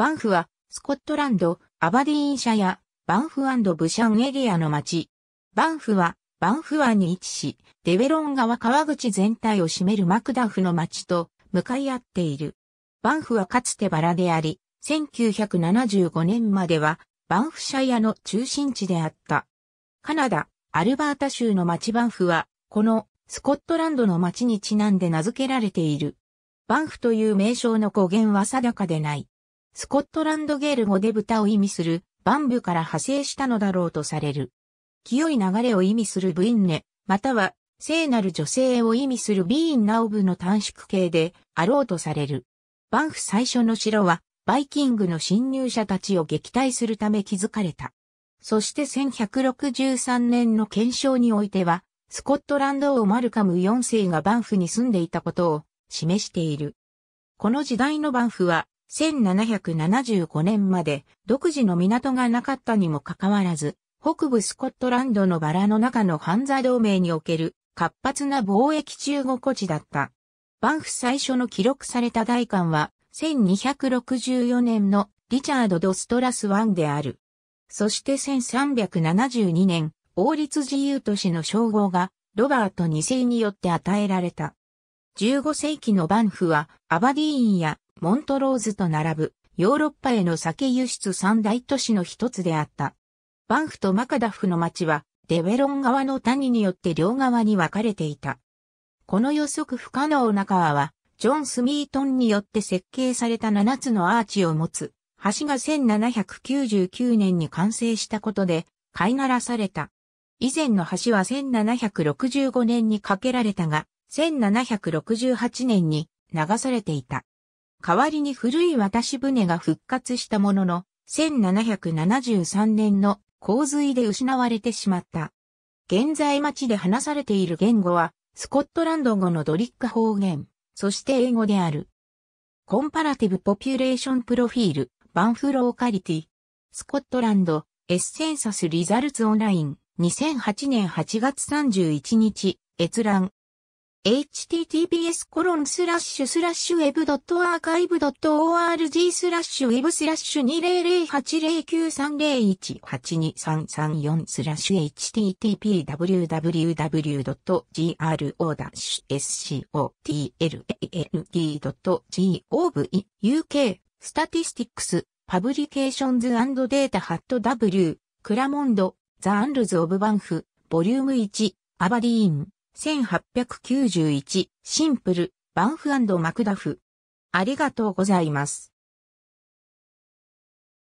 バンフは、スコットランド、アバディーン社や、バンフブシャンエリアの町。バンフは、バンフ湾に位置し、デベロン川川口全体を占めるマクダフの町と向かい合っている。バンフはかつてバラであり、1975年までは、バンフ社屋の中心地であった。カナダ、アルバータ州の町バンフは、このスコットランドの町にちなんで名付けられている。バンフという名称の語源は定かでない。スコットランドゲール語で豚を意味するバンブから派生したのだろうとされる。清い流れを意味するブインネ、または聖なる女性を意味するビーンナオブの短縮形であろうとされる。バンフ最初の城はバイキングの侵入者たちを撃退するため築かれた。そして1163年の検証においては、スコットランド王マルカム4世がバンフに住んでいたことを示している。この時代のバンフは1775年まで独自の港がなかったにもかかわらず、北部スコットランドのバラの中のハンザ同盟における活発な貿易中国地だった。バンフ最初の記録された大艦は1264年のリチャード・ド・ストラスワンである。そして1372年、王立自由都市の称号がロバート2世によって与えられた。15世紀のバンフはアバディーンやモントローズと並ぶヨーロッパへの酒輸出三大都市の一つであった。バンフとマカダフの町はデベロン川の谷によって両側に分かれていた。この予測不可能な川は、ジョン・スミートンによって設計された7つのアーチを持つ、橋が1799年に完成したことで、飼いならされた。以前の橋は1765年に架けられたが、1768年に流されていた。代わりに古い渡し船が復活したものの、1773年の洪水で失われてしまった。現在町で話されている言語は、スコットランド語のドリック方言、そして英語である。コンパラティブ・ポピュレーション・プロフィール、バンフローカリティ。スコットランド、エッセンサス・リザルツ・オンライン、2008年8月31日、閲覧。https コロンスラッシュスラッシュ web.archive.org スラッシュ web スラッシュ20080930182334スラッシュ http://www.gro-scotland.gov.uk スタティスティックスパブリケーションズデータハット W クラモンドザ・アンルズ・オブ・バンフボリューム1アバディーン1891、シンプル、バンフマクダフ。ありがとうございます。